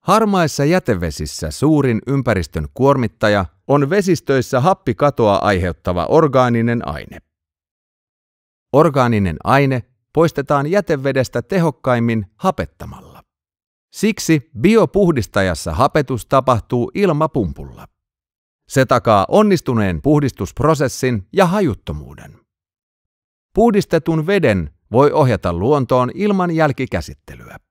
Harmaissa jätevesissä suurin ympäristön kuormittaja on vesistöissä happikatoa aiheuttava orgaaninen aine. Orgaaninen aine poistetaan jätevedestä tehokkaimmin hapettamalla. Siksi biopuhdistajassa hapetus tapahtuu ilmapumpulla. Se takaa onnistuneen puhdistusprosessin ja hajuttomuuden. Puhdistetun veden voi ohjata luontoon ilman jälkikäsittelyä.